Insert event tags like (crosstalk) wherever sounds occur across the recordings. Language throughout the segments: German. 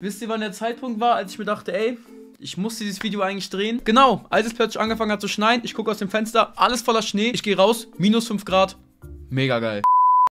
Wisst ihr, wann der Zeitpunkt war, als ich mir dachte, ey, ich muss dieses Video eigentlich drehen? Genau, als es plötzlich angefangen hat zu schneien, ich gucke aus dem Fenster, alles voller Schnee, ich gehe raus, minus 5 Grad, mega geil.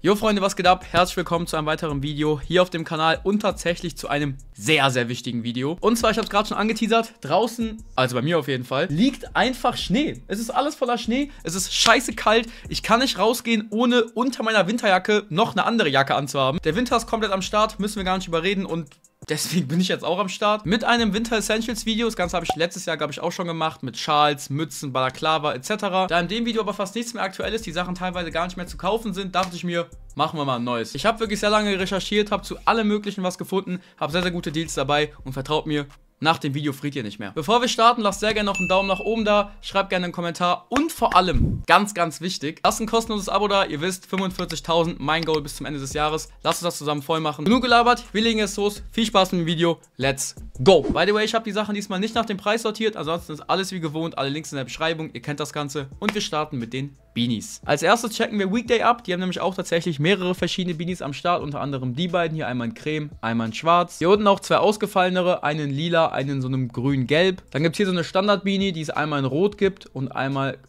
Jo Freunde, was geht ab? Herzlich willkommen zu einem weiteren Video hier auf dem Kanal und tatsächlich zu einem sehr, sehr wichtigen Video. Und zwar, ich habe es gerade schon angeteasert, draußen, also bei mir auf jeden Fall, liegt einfach Schnee. Es ist alles voller Schnee, es ist scheiße kalt, ich kann nicht rausgehen, ohne unter meiner Winterjacke noch eine andere Jacke anzuhaben. Der Winter ist komplett am Start, müssen wir gar nicht überreden und Deswegen bin ich jetzt auch am Start. Mit einem Winter Essentials Video. Das Ganze habe ich letztes Jahr, glaube ich, auch schon gemacht. Mit Schals, Mützen, Balaklava etc. Da in dem Video aber fast nichts mehr aktuell ist, die Sachen teilweise gar nicht mehr zu kaufen sind, dachte ich mir, machen wir mal ein neues. Ich habe wirklich sehr lange recherchiert, habe zu allem möglichen was gefunden, habe sehr, sehr gute Deals dabei und vertraut mir, nach dem Video friert ihr nicht mehr. Bevor wir starten, lasst sehr gerne noch einen Daumen nach oben da, schreibt gerne einen Kommentar und vor allem, ganz, ganz wichtig, lasst ein kostenloses Abo da. Ihr wisst, 45.000, mein Goal bis zum Ende des Jahres. Lasst uns das zusammen voll machen. Genug gelabert, wir legen jetzt los. Viel Spaß mit dem Video. Let's go. By the way, ich habe die Sachen diesmal nicht nach dem Preis sortiert. Ansonsten ist alles wie gewohnt. Alle Links in der Beschreibung. Ihr kennt das Ganze. Und wir starten mit den Beanies. Als erstes checken wir Weekday ab. Die haben nämlich auch tatsächlich mehrere verschiedene Beanies am Start. Unter anderem die beiden hier. Einmal in Creme, einmal in Schwarz. Hier unten auch zwei ausgefallenere. Einen lila, einen in so einem grün-gelb. Dann gibt es hier so eine Standard-Beanie, die es einmal in Rot gibt und einmal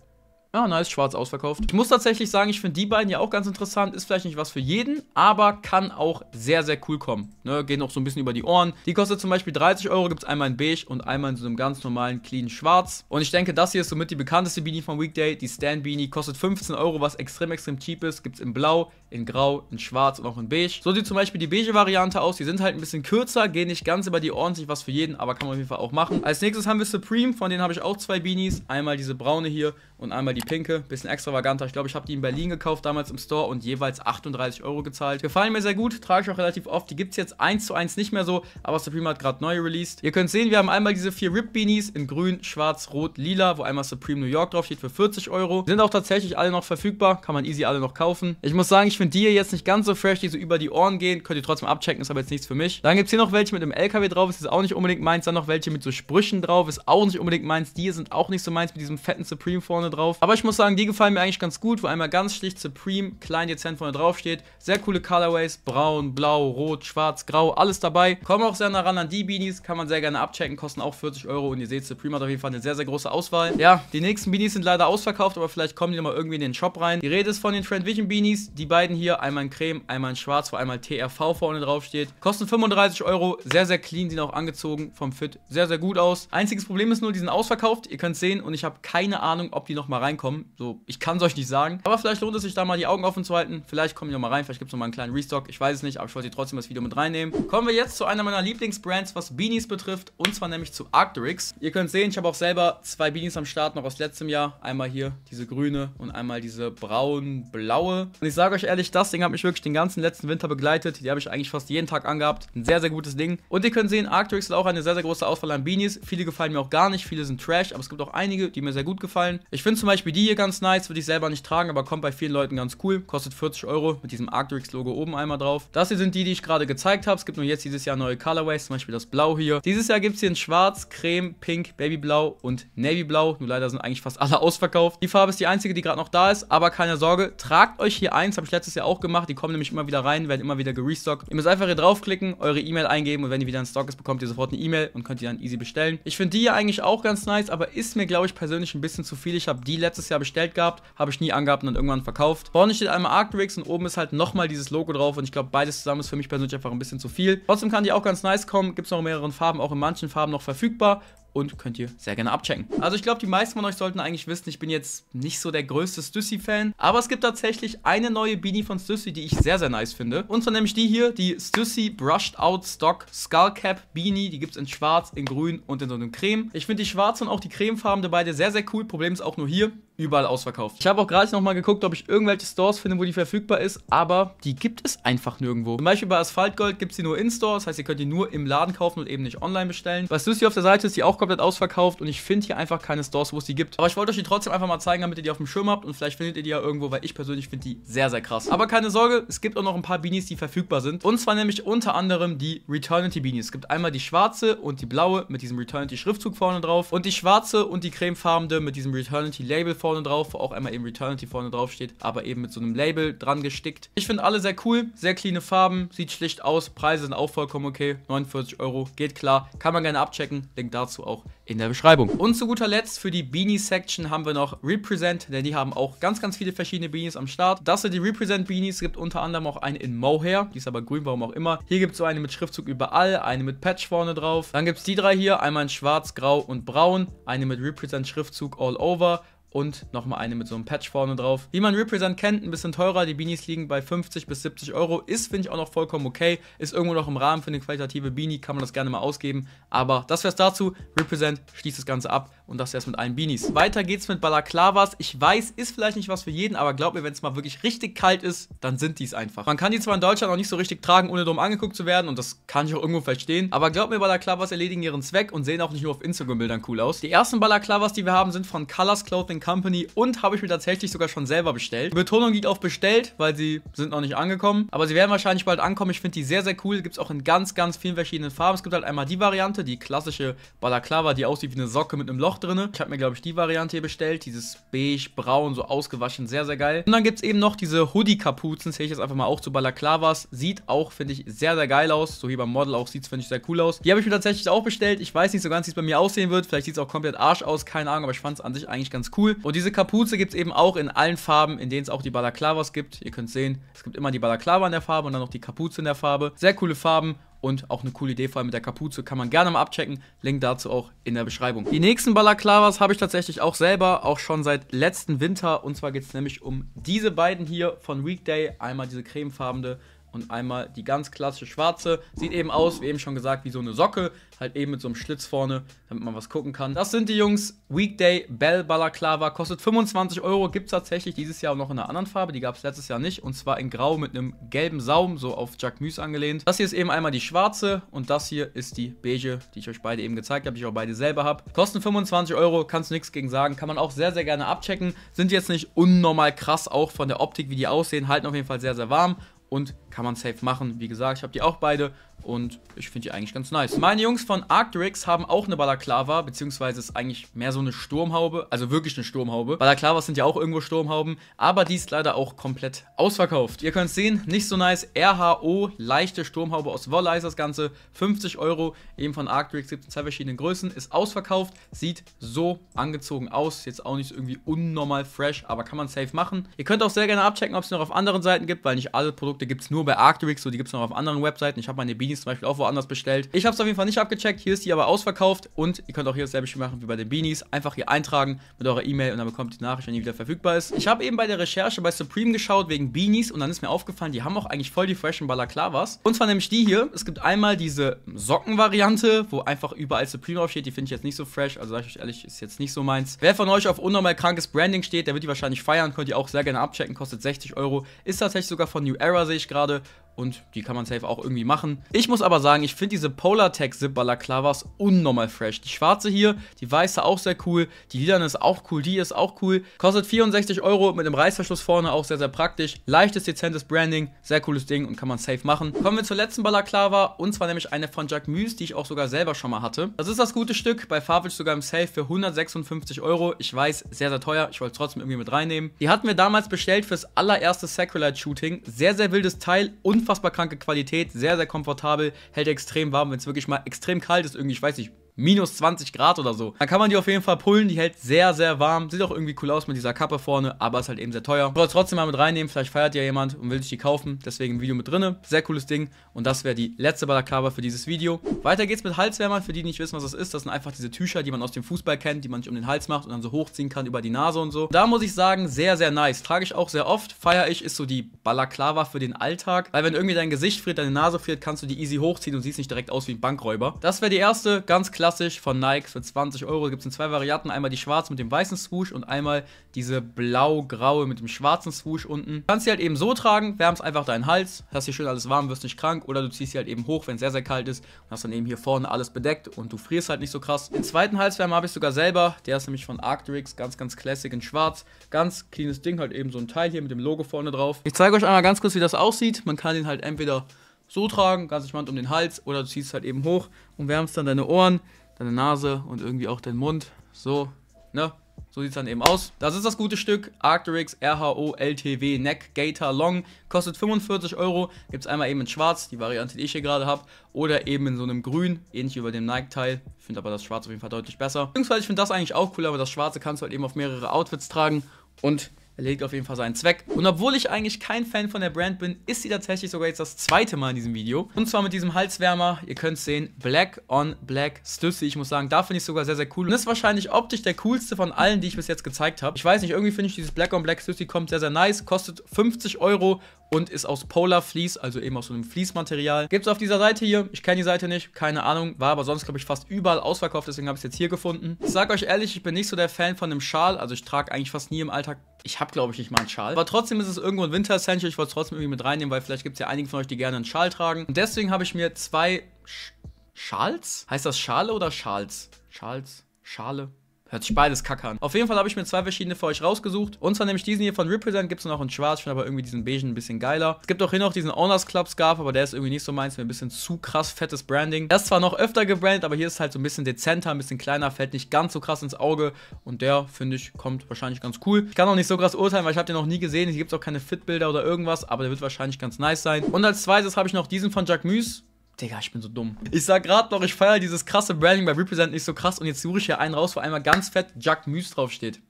ja, nice, schwarz ausverkauft. Ich muss tatsächlich sagen, ich finde die beiden ja auch ganz interessant. Ist vielleicht nicht was für jeden, aber kann auch sehr, sehr cool kommen. Ne, gehen auch so ein bisschen über die Ohren. Die kostet zum Beispiel 30 Euro, gibt es einmal in beige und einmal in so einem ganz normalen, clean schwarz. Und ich denke, das hier ist somit die bekannteste Beanie von Weekday. Die Stan Beanie kostet 15 Euro, was extrem, extrem cheap ist. Gibt es in blau, in Grau, in Schwarz und auch in Beige. So sieht zum Beispiel die beige Variante aus. Die sind halt ein bisschen kürzer, gehen nicht ganz über die ordentlich was für jeden, aber kann man auf jeden Fall auch machen. Als nächstes haben wir Supreme, von denen habe ich auch zwei Beanies. Einmal diese braune hier und einmal die pinke. Bisschen extravaganter. Ich glaube, ich habe die in Berlin gekauft, damals im Store und jeweils 38 Euro gezahlt. Gefallen mir sehr gut, trage ich auch relativ oft. Die gibt es jetzt 1 zu 1 nicht mehr so, aber Supreme hat gerade neue released. Ihr könnt sehen, wir haben einmal diese vier Rip Beanies in grün, schwarz, rot, lila, wo einmal Supreme New York drauf steht für 40 Euro. Die sind auch tatsächlich alle noch verfügbar, kann man easy alle noch kaufen. Ich muss sagen, ich ich finde die hier jetzt nicht ganz so fresh, die so über die Ohren gehen. Könnt ihr trotzdem abchecken, ist aber jetzt nichts für mich. Dann gibt es hier noch welche mit einem LKW drauf, ist auch nicht unbedingt meins. Dann noch welche mit so Sprüchen drauf, ist auch nicht unbedingt meins. Die sind auch nicht so meins mit diesem fetten Supreme vorne drauf. Aber ich muss sagen, die gefallen mir eigentlich ganz gut, wo einmal ganz schlicht Supreme, klein dezent vorne drauf steht. Sehr coole Colorways, braun, blau, rot, schwarz, grau, alles dabei. Kommen auch sehr nah ran an die Beanies, kann man sehr gerne abchecken, kosten auch 40 Euro und ihr seht, Supreme hat auf jeden Fall eine sehr, sehr große Auswahl. Ja, die nächsten Beanies sind leider ausverkauft, aber vielleicht kommen die nochmal irgendwie in den Shop rein. Die Rede ist von den Trend Vision Beanies, die beiden beiden hier. Einmal in Creme, einmal in Schwarz, wo einmal TRV vorne drauf steht. Kosten 35 Euro, sehr, sehr clean, sind auch angezogen vom Fit. Sehr, sehr gut aus. Einziges Problem ist nur, die sind ausverkauft. Ihr könnt sehen und ich habe keine Ahnung, ob die nochmal reinkommen. So, ich kann es euch nicht sagen. Aber vielleicht lohnt es sich da mal die Augen offen zu halten. Vielleicht kommen die nochmal rein, vielleicht gibt es nochmal einen kleinen Restock. Ich weiß es nicht, aber ich wollte trotzdem das Video mit reinnehmen. Kommen wir jetzt zu einer meiner Lieblingsbrands, was Beanies betrifft. Und zwar nämlich zu Arcturix. Ihr könnt sehen, ich habe auch selber zwei Beanies am Start, noch aus letztem Jahr. Einmal hier diese grüne und einmal diese braun-blaue. Und ich sage euch ehrlich, ehrlich, das Ding hat mich wirklich den ganzen letzten Winter begleitet. Die habe ich eigentlich fast jeden Tag angehabt. Ein sehr, sehr gutes Ding. Und ihr könnt sehen, Arcturix hat auch eine sehr, sehr große Auswahl an Beanies. Viele gefallen mir auch gar nicht, viele sind Trash, aber es gibt auch einige, die mir sehr gut gefallen. Ich finde zum Beispiel die hier ganz nice, würde ich selber nicht tragen, aber kommt bei vielen Leuten ganz cool. Kostet 40 Euro mit diesem Arcturix-Logo oben einmal drauf. Das hier sind die, die ich gerade gezeigt habe. Es gibt nur jetzt dieses Jahr neue Colorways, zum Beispiel das Blau hier. Dieses Jahr gibt es hier in Schwarz, Creme, Pink, Babyblau und Navyblau. Nur leider sind eigentlich fast alle (laughs) ausverkauft. Die Farbe ist die einzige, die gerade noch da ist, aber keine Sorge, tragt euch hier eins, habe ich letztes es ja auch gemacht. Die kommen nämlich immer wieder rein, werden immer wieder gerestockt. Ihr müsst einfach hier draufklicken, eure E-Mail eingeben und wenn die wieder in Stock ist, bekommt ihr sofort eine E-Mail und könnt ihr dann easy bestellen. Ich finde die ja eigentlich auch ganz nice, aber ist mir, glaube ich, persönlich ein bisschen zu viel. Ich habe die letztes Jahr bestellt gehabt, habe ich nie angehabt und dann irgendwann verkauft. Vorne steht einmal Arcturix und oben ist halt nochmal dieses Logo drauf und ich glaube, beides zusammen ist für mich persönlich einfach ein bisschen zu viel. Trotzdem kann die auch ganz nice kommen, gibt es noch in mehreren Farben, auch in manchen Farben noch verfügbar und könnt ihr sehr gerne abchecken. Also ich glaube, die meisten von euch sollten eigentlich wissen, ich bin jetzt nicht so der größte Stussy-Fan, aber es gibt tatsächlich eine neue Beanie von Stussy, die ich sehr, sehr nice finde. Und zwar nämlich die hier, die Stussy Brushed Out Stock Skull Cap Beanie. Die gibt es in schwarz, in grün und in so einem Creme. Ich finde die schwarze und auch die cremefarben beide sehr, sehr cool. Problem ist auch nur hier, überall ausverkauft. Ich habe auch gerade nochmal geguckt, ob ich irgendwelche Stores finde, wo die verfügbar ist, aber die gibt es einfach nirgendwo. Zum Beispiel bei Asphaltgold gibt es die nur in-Store, das heißt, ihr könnt die nur im Laden kaufen und eben nicht online bestellen. Bei Susi auf der Seite ist die auch komplett ausverkauft und ich finde hier einfach keine Stores, wo es die gibt. Aber ich wollte euch die trotzdem einfach mal zeigen, damit ihr die auf dem Schirm habt und vielleicht findet ihr die ja irgendwo, weil ich persönlich finde die sehr, sehr krass. Aber keine Sorge, es gibt auch noch ein paar Beanies, die verfügbar sind. Und zwar nämlich unter anderem die Returnity Beanies. Es gibt einmal die schwarze und die blaue mit diesem Returnity Schriftzug vorne drauf und die schwarze und die cremefarbene mit diesem Returnity Label vorne vorne drauf, wo auch einmal eben Returnity vorne drauf steht, aber eben mit so einem Label dran gestickt. Ich finde alle sehr cool, sehr clean Farben, sieht schlicht aus, Preise sind auch vollkommen okay, 49 Euro, geht klar, kann man gerne abchecken, Link dazu auch in der Beschreibung. Und zu guter Letzt für die Beanie-Section haben wir noch Represent, denn die haben auch ganz, ganz viele verschiedene Beanies am Start. Das sind die Represent-Beanies, es gibt unter anderem auch eine in Mohair, die ist aber grün, warum auch immer. Hier gibt es so eine mit Schriftzug überall, eine mit Patch vorne drauf. Dann gibt es die drei hier, einmal in schwarz, grau und braun, eine mit Represent-Schriftzug all over und nochmal eine mit so einem Patch vorne drauf. Wie man Represent kennt, ein bisschen teurer. Die Beanies liegen bei 50 bis 70 Euro. Ist, finde ich, auch noch vollkommen okay. Ist irgendwo noch im Rahmen für eine qualitative Beanie, kann man das gerne mal ausgeben. Aber das wär's dazu. Represent schließt das Ganze ab und das wär's mit allen Beanies. Weiter geht's mit Balaklavas. Ich weiß, ist vielleicht nicht was für jeden, aber glaub mir, wenn es mal wirklich richtig kalt ist, dann sind die's einfach. Man kann die zwar in Deutschland auch nicht so richtig tragen, ohne drum angeguckt zu werden und das kann ich auch irgendwo verstehen. Aber glaub mir, Balaklavas erledigen ihren Zweck und sehen auch nicht nur auf Instagram-Bildern cool aus. Die ersten Balaklavas, die wir haben, sind von Colors Clothing Company und habe ich mir tatsächlich sogar schon selber bestellt. Die Betonung liegt auf bestellt, weil sie sind noch nicht angekommen. Aber sie werden wahrscheinlich bald ankommen. Ich finde die sehr, sehr cool. Gibt es auch in ganz, ganz vielen verschiedenen Farben. Es gibt halt einmal die Variante, die klassische Balaklava, die aussieht wie eine Socke mit einem Loch drin. Ich habe mir, glaube ich, die Variante hier bestellt. Dieses beige-braun, so ausgewaschen. Sehr, sehr geil. Und dann gibt es eben noch diese Hoodie-Kapuzen. Zähle ich jetzt einfach mal auch zu Balaklavas. Sieht auch, finde ich, sehr, sehr geil aus. So hier beim Model auch sieht es, finde ich, sehr cool aus. Die habe ich mir tatsächlich auch bestellt. Ich weiß nicht so ganz, wie es bei mir aussehen wird. Vielleicht sieht es auch komplett Arsch aus. Keine Ahnung, aber ich fand es an sich eigentlich ganz cool cool. Und diese Kapuze gibt es eben auch in allen Farben, in denen es auch die Balaklavas gibt. Ihr könnt sehen, es gibt immer die Balaklava in der Farbe und dann noch die Kapuze in der Farbe. Sehr coole Farben und auch eine coole Idee, vor allem mit der Kapuze, kann man gerne mal abchecken. Link dazu auch in der Beschreibung. Die nächsten Balaklavas habe ich tatsächlich auch selber, auch schon seit letzten Winter. Und zwar geht es nämlich um diese beiden hier von Weekday. Einmal diese cremefarbene und einmal die ganz klassische schwarze. Sieht eben aus, wie eben schon gesagt, wie so eine Socke, halt eben mit so einem Schlitz vorne, damit man was gucken kann. Das sind die Jungs. Weekday Bell Balaclava, kostet 25 Euro, gibt es tatsächlich dieses Jahr noch in einer anderen Farbe, die gab es letztes Jahr nicht und zwar in grau mit einem gelben Saum, so auf Jack Muse angelehnt. Das hier ist eben einmal die schwarze und das hier ist die beige, die ich euch beide eben gezeigt habe, die ich auch beide selber habe. Kosten 25 Euro, kannst du nichts gegen sagen, kann man auch sehr, sehr gerne abchecken. Sind jetzt nicht unnormal krass, auch von der Optik, wie die aussehen, halten auf jeden Fall sehr, sehr warm und kann man safe machen. Wie gesagt, ich habe die auch beide und ich finde die eigentlich ganz nice. Meine Jungs von Arcturix haben auch eine Balaklava, beziehungsweise ist eigentlich mehr so eine Sturmhaube, also wirklich eine Sturmhaube. Balaklavas sind ja auch irgendwo Sturmhauben, aber die ist leider auch komplett ausverkauft. Ihr könnt sehen, nicht so nice, RHO, leichte Sturmhaube aus Wolle ist das Ganze, 50 Euro, eben von Arcturix gibt es in zwei verschiedenen Größen, ist ausverkauft, sieht so angezogen aus, jetzt auch nicht irgendwie unnormal fresh, aber kann man safe machen. Ihr könnt auch sehr gerne abchecken, ob es noch auf anderen Seiten gibt, weil nicht alle Produkte gibt es nur nur bei Arcturix, so die gibt es noch auf anderen Webseiten. Ich habe meine Beanies zum Beispiel auch woanders bestellt. Ich habe es auf jeden Fall nicht abgecheckt. Hier ist die aber ausverkauft und ihr könnt auch hier dasselbe Spiel machen wie bei den Beanies. Einfach hier eintragen mit eurer E-Mail und dann bekommt die Nachricht, wenn die wieder verfügbar ist. Ich habe eben bei der Recherche bei Supreme geschaut wegen Beanies und dann ist mir aufgefallen, die haben auch eigentlich voll die freshen Balaklavas. Und zwar nämlich die hier. Es gibt einmal diese Socken-Variante, wo einfach überall Supreme aufsteht. Die finde ich jetzt nicht so fresh. Also sage ich euch ehrlich, ist jetzt nicht so meins. Wer von euch auf unnormal krankes Branding steht, der wird die wahrscheinlich feiern. Könnt ihr auch sehr gerne abchecken. Kostet 60 Euro. Ist tatsächlich sogar von New Era, sehe ich gerade. de und die kann man safe auch irgendwie machen. Ich muss aber sagen, ich finde diese Polartech Zip Balaclavas unnormal fresh. Die schwarze hier, die weiße auch sehr cool, die lilane ist auch cool, die ist auch cool. Kostet 64 Euro mit einem Reißverschluss vorne, auch sehr, sehr praktisch. Leichtes, dezentes Branding, sehr cooles Ding und kann man safe machen. Kommen wir zur letzten Balaclava und zwar nämlich eine von Jack Muse, die ich auch sogar selber schon mal hatte. Das ist das gute Stück, bei Farfetch sogar im Safe für 156 Euro. Ich weiß, sehr, sehr teuer, ich wollte es trotzdem irgendwie mit reinnehmen. Die hatten wir damals bestellt fürs allererste Sacralite Shooting. Sehr, sehr wildes Teil und unfassbar kranke Qualität, sehr, sehr komfortabel, hält extrem warm, wenn es wirklich mal extrem kalt ist, irgendwie, ich weiß nicht, minus 20 Grad oder so. Dann kann man die auf jeden Fall pullen, die hält sehr, sehr warm. Sieht auch irgendwie cool aus mit dieser Kappe vorne, aber ist halt eben sehr teuer. Ich trotzdem mal mit reinnehmen, vielleicht feiert ja jemand und will sich die kaufen, deswegen im Video mit drinne. Sehr cooles Ding und das wäre die letzte Balaklava für dieses Video. Weiter geht's mit Halswärmern, für die, die nicht wissen, was das ist. Das sind einfach diese Tücher, die man aus dem Fußball kennt, die man sich um den Hals macht und dann so hochziehen kann über die Nase und so. Da muss ich sagen, sehr, sehr nice. Trage ich auch sehr oft. Feier ich ist so die Balaklava für den Alltag, weil wenn irgendwie dein Gesicht friert, deine Nase friert, kannst du die easy hochziehen und siehst nicht direkt aus wie ein Bankräuber. Das wäre die erste, ganz klar klassisch von Nike für 20 Euro. Gibt es in zwei Varianten. Einmal die schwarze mit dem weißen Swoosh und einmal diese blau-graue mit dem schwarzen Swoosh unten. Du kannst sie halt eben so tragen, wärmst einfach deinen Hals, hast hier schön alles warm, wirst nicht krank. Oder du ziehst sie halt eben hoch, wenn es sehr, sehr kalt ist. Und hast dann eben hier vorne alles bedeckt und du frierst halt nicht so krass. Den zweiten Halswärmer habe ich sogar selber. Der ist nämlich von Arcturix, ganz, ganz classic in schwarz. Ganz cleanes Ding, halt eben so ein Teil hier mit dem Logo vorne drauf. Ich zeige euch einmal ganz kurz, wie das aussieht. Man kann den halt entweder so tragen, ganz entspannt um den Hals oder du ziehst halt eben hoch und wärmst dann deine Ohren, deine Nase und irgendwie auch dein Mund. So, ne? So sieht es dann eben aus. Das ist das gute Stück. Arcturix RHO LTW Neck Gator Long. Kostet 45 Euro. Gibt es einmal eben in schwarz, die Variante, die ich hier gerade habe. Oder eben in so einem grün, ähnlich wie bei dem Nike-Teil. Ich finde aber das schwarz auf jeden Fall deutlich besser. Beziehungsweise ich finde das eigentlich auch cool, aber das schwarze kannst du halt eben auf mehrere Outfits tragen. Und erledigt auf jeden Fall seinen Zweck. Und obwohl ich eigentlich kein Fan von der Brand bin, ist sie tatsächlich sogar jetzt das zweite Mal in diesem Video. Und zwar mit diesem Halswärmer, ihr könnt sehen, Black on Black Stüssy. Ich muss sagen, da finde ich es sogar sehr, sehr cool. Und ist wahrscheinlich optisch der coolste von allen, die ich bis jetzt gezeigt habe. Ich weiß nicht, irgendwie finde ich dieses Black on Black Stüssy kommt sehr, sehr nice. Kostet 50 Euro und ist aus Polar Fleece, also eben aus so einem Fließmaterial. Gibt es auf dieser Seite hier. Ich kenne die Seite nicht, keine Ahnung. War aber sonst, glaube ich, fast überall ausverkauft, deswegen habe ich es jetzt hier gefunden. Ich sage euch ehrlich, ich bin nicht so der Fan von dem Schal. Also ich trage eigentlich fast nie im Alltag ich habe, glaube ich, nicht mal einen Schal. Aber trotzdem ist es irgendwo ein Winter-Essential. Ich wollte es trotzdem irgendwie mit reinnehmen, weil vielleicht gibt es ja einige von euch, die gerne einen Schal tragen. Und deswegen habe ich mir zwei Sch Schals? Heißt das Schale oder Schals? Schals? Schale? Hört sich beides kacke an. Auf jeden Fall habe ich mir zwei verschiedene für euch rausgesucht. Und zwar nämlich diesen hier von Represent. Gibt es noch in schwarz. Ich finde aber irgendwie diesen beige ein bisschen geiler. Es gibt auch hier noch diesen Owners Club Scarf. Aber der ist irgendwie nicht so meins. Mir ein bisschen zu krass fettes Branding. Der ist zwar noch öfter gebrandet. Aber hier ist halt so ein bisschen dezenter. Ein bisschen kleiner. Fällt nicht ganz so krass ins Auge. Und der, finde ich, kommt wahrscheinlich ganz cool. Ich kann auch nicht so krass urteilen, weil ich habe den noch nie gesehen. Hier gibt es auch keine Fitbilder oder irgendwas. Aber der wird wahrscheinlich ganz nice sein. Und als zweites habe ich noch diesen von Jack Muse. Digga, ich bin so dumm. Ich sag gerade noch, ich feiere dieses krasse Branding bei Represent nicht so krass und jetzt suche ich hier einen raus, wo einmal ganz fett Jack Müs draufsteht.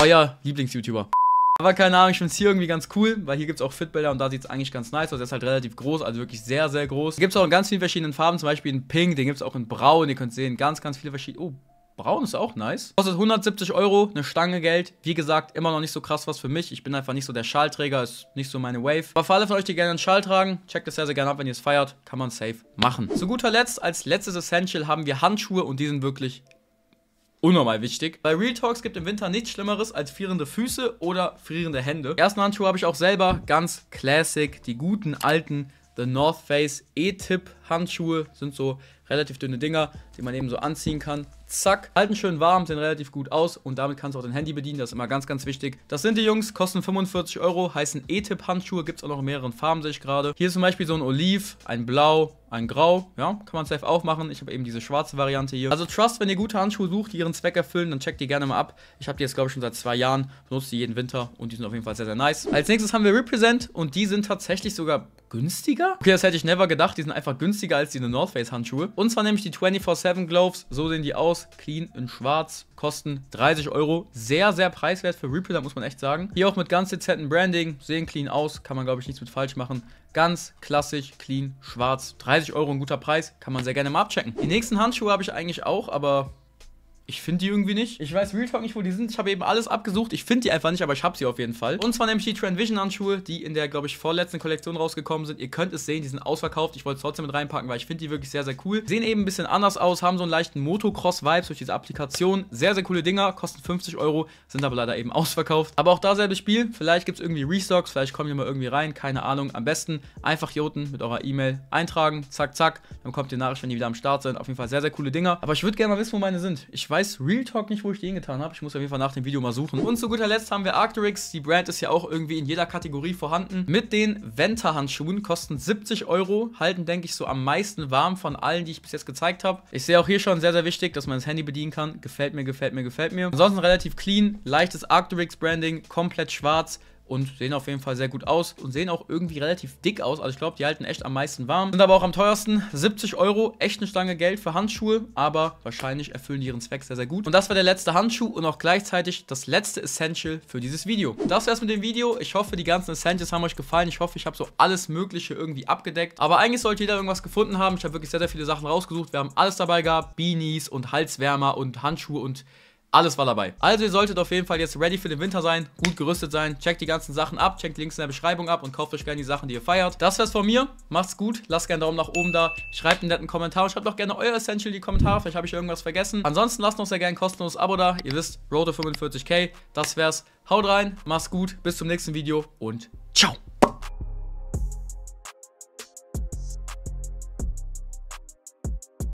Euer Lieblings-YouTuber. Aber keine Ahnung, ich find's hier irgendwie ganz cool, weil hier gibt's auch Fitbilder und da sieht's eigentlich ganz nice aus. Der ist halt relativ groß, also wirklich sehr, sehr groß. Hier gibt's auch in ganz vielen verschiedenen Farben, zum Beispiel in Pink, den gibt's auch in Braun. Ihr könnt sehen, ganz, ganz viele verschiedene... Oh, Braun ist auch nice. Kostet 170 Euro, eine Stange Geld. Wie gesagt, immer noch nicht so krass was für mich. Ich bin einfach nicht so der Schalträger, ist nicht so meine Wave. Aber für alle von euch, die gerne einen Schal tragen, checkt es sehr, sehr gerne ab, wenn ihr es feiert. Kann man safe machen. Zu guter Letzt, als letztes Essential haben wir Handschuhe und die sind wirklich unnormal wichtig. Bei Real Talks gibt im Winter nichts Schlimmeres als frierende Füße oder frierende Hände. Die ersten Handschuhe habe ich auch selber, ganz classic, die guten alten The North Face E-Tip Handschuhe. Sind so relativ dünne Dinger, die man eben so anziehen kann. Zack, halten schön warm, sehen relativ gut aus und damit kannst du auch dein Handy bedienen, das ist immer ganz, ganz wichtig. Das sind die Jungs, kosten 45 Euro, heißen E-Tip-Handschuhe, gibt es auch noch in mehreren Farben, sehe ich gerade. Hier ist zum Beispiel so ein Oliv, ein Blau, ein Grau, ja, kann man safe auch machen. Ich habe eben diese schwarze Variante hier. Also Trust, wenn ihr gute Handschuhe sucht, die ihren Zweck erfüllen, dann checkt die gerne mal ab. Ich habe die jetzt, glaube ich, schon seit zwei Jahren, benutze die jeden Winter und die sind auf jeden Fall sehr, sehr nice. Als nächstes haben wir Represent und die sind tatsächlich sogar günstiger? Okay, das hätte ich never gedacht. Die sind einfach günstiger als die North Face Handschuhe. Und zwar nämlich die 24-7 Gloves. So sehen die aus. Clean in schwarz. Kosten 30 Euro. Sehr, sehr preiswert für Repeater, muss man echt sagen. Hier auch mit ganz dezenten Branding. Sehen clean aus. Kann man, glaube ich, nichts mit falsch machen. Ganz klassisch, clean, schwarz. 30 Euro, ein guter Preis. Kann man sehr gerne mal abchecken. Die nächsten Handschuhe habe ich eigentlich auch, aber ich finde die irgendwie nicht. Ich weiß Real Talk nicht, wo die sind. Ich habe eben alles abgesucht. Ich finde die einfach nicht, aber ich habe sie auf jeden Fall. Und zwar nämlich die Trend Vision Handschuhe, die in der, glaube ich, vorletzten Kollektion rausgekommen sind. Ihr könnt es sehen, die sind ausverkauft. Ich wollte es trotzdem mit reinpacken, weil ich finde die wirklich sehr, sehr cool. Sehen eben ein bisschen anders aus, haben so einen leichten motocross vibe durch diese Applikation. Sehr, sehr coole Dinger, kosten 50 Euro, sind aber leider eben ausverkauft. Aber auch da selbes Spiel. Vielleicht gibt es irgendwie Restocks, vielleicht kommen die mal irgendwie rein, keine Ahnung. Am besten einfach hier unten mit eurer E-Mail eintragen, zack, zack. Dann kommt die Nachricht, wenn die wieder am Start sind. Auf jeden Fall sehr, sehr coole Dinger. Aber ich würde gerne mal wissen, wo meine sind. Ich weiß weiß Real Talk nicht, wo ich den getan habe. Ich muss auf jeden Fall nach dem Video mal suchen. Und zu guter Letzt haben wir Arcturix. Die Brand ist ja auch irgendwie in jeder Kategorie vorhanden. Mit den Venta-Handschuhen kosten 70 Euro. Halten, denke ich, so am meisten warm von allen, die ich bis jetzt gezeigt habe. Ich sehe auch hier schon sehr, sehr wichtig, dass man das Handy bedienen kann. Gefällt mir, gefällt mir, gefällt mir. Ansonsten relativ clean, leichtes Arcturix-Branding, komplett schwarz und sehen auf jeden Fall sehr gut aus und sehen auch irgendwie relativ dick aus. Also ich glaube, die halten echt am meisten warm. Sind aber auch am teuersten. 70 Euro, echt eine Stange Geld für Handschuhe, aber wahrscheinlich erfüllen die ihren Zweck sehr, sehr gut. Und das war der letzte Handschuh und auch gleichzeitig das letzte Essential für dieses Video. Das wär's mit dem Video. Ich hoffe, die ganzen Essentials haben euch gefallen. Ich hoffe, ich habe so alles Mögliche irgendwie abgedeckt. Aber eigentlich sollte jeder irgendwas gefunden haben. Ich habe wirklich sehr, sehr viele Sachen rausgesucht. Wir haben alles dabei gehabt. Beanies und Halswärmer und Handschuhe und alles war dabei. Also ihr solltet auf jeden Fall jetzt ready für den Winter sein, gut gerüstet sein, checkt die ganzen Sachen ab, checkt Links in der Beschreibung ab und kauft euch gerne die Sachen, die ihr feiert. Das wär's von mir. Macht's gut, lasst gerne einen Daumen nach oben da, schreibt einen netten Kommentar, schreibt auch gerne euer Essential in die Kommentare, vielleicht habe ich irgendwas vergessen. Ansonsten lasst noch sehr gerne ein kostenloses Abo da. Ihr wisst, Road to 45k, das wär's. Haut rein, macht's gut, bis zum nächsten Video und ciao.